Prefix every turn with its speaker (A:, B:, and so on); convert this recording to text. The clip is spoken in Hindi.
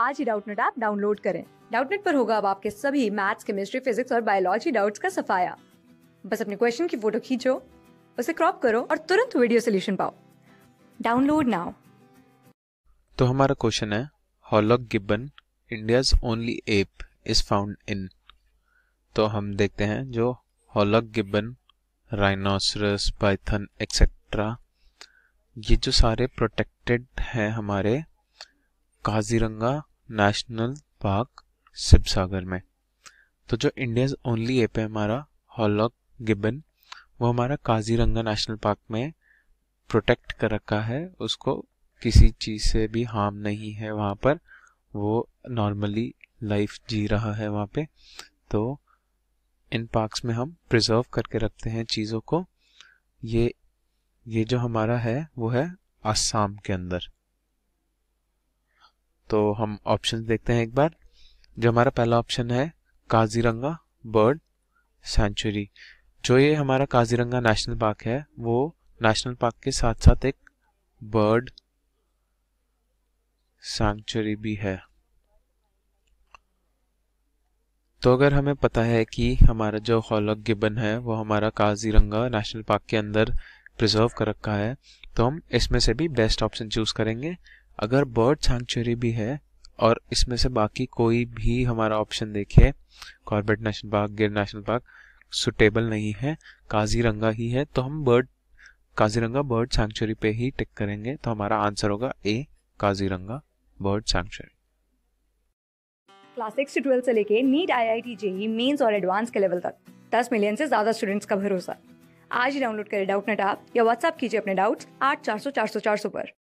A: आज ही डाउटनेट ऐप डाउनलोड करें डाउटनेट पर होगा अब आपके सभी मैथ्स केमिस्ट्री फिजिक्स और बायोलॉजी डाउट्स का सफाया बस अपने क्वेश्चन की फोटो खींचो उसे क्रॉप करो और तुरंत वीडियो सोल्यूशन पाओ डाउनलोड नाउ
B: तो हमारा क्वेश्चन है hoolock gibbon India only ape is found in तो हम देखते हैं जो hoolock gibbon rhinoceros python etcetera ये जो सारे प्रोटेक्टेड हैं हमारे काजीरंगा नेशनल पार्क शिव सागर में तो जो इंडियाज ओनली एप है हमारा हॉलॉक गिबन वो हमारा काजीरंगा नेशनल पार्क में प्रोटेक्ट कर रखा है उसको किसी चीज़ से भी हार्म नहीं है वहाँ पर वो नॉर्मली लाइफ जी रहा है वहाँ पे तो इन पार्क्स में हम प्रिजर्व करके रखते हैं चीज़ों को ये ये जो हमारा है वो है आसाम के अंदर तो हम ऑप्शन देखते हैं एक बार जो हमारा पहला ऑप्शन है काजीरंगा बर्ड सेंचुरी जो ये हमारा काजीरंगा नेशनल पार्क है वो नेशनल पार्क के साथ साथ एक बर्ड सेंचुरी भी है तो अगर हमें पता है कि हमारा जो हॉलक गिबन है वो हमारा काजीरंगा नेशनल पार्क के अंदर प्रिजर्व कर रखा है तो हम इसमें से भी बेस्ट ऑप्शन चूज़ करेंगे अगर बर्ड सेंचुरी भी है और इसमें से बाकी कोई भी हमारा ऑप्शन देखिए Corbett national park Gir national park suitable नहीं है काजीरंगा ही है तो हम बर्ड काजीरंगा बर्ड सेंचुरी पे ही टिक करेंगे तो हमारा आंसर होगा A Kaziranga bird sanctuary
A: class six से ट्वेल्थ से लेके NEET I I T JEE mains और एडवांस के लेवल तक दस मिलियन से ज्यादा स्टूडेंट्स का भरोसा आज ही डाउनलोड करें डाउट नेट आप या व्हाट्सअप कीजिए अपने डाउट्स आठ चार सौ चार सौ चार सौ पर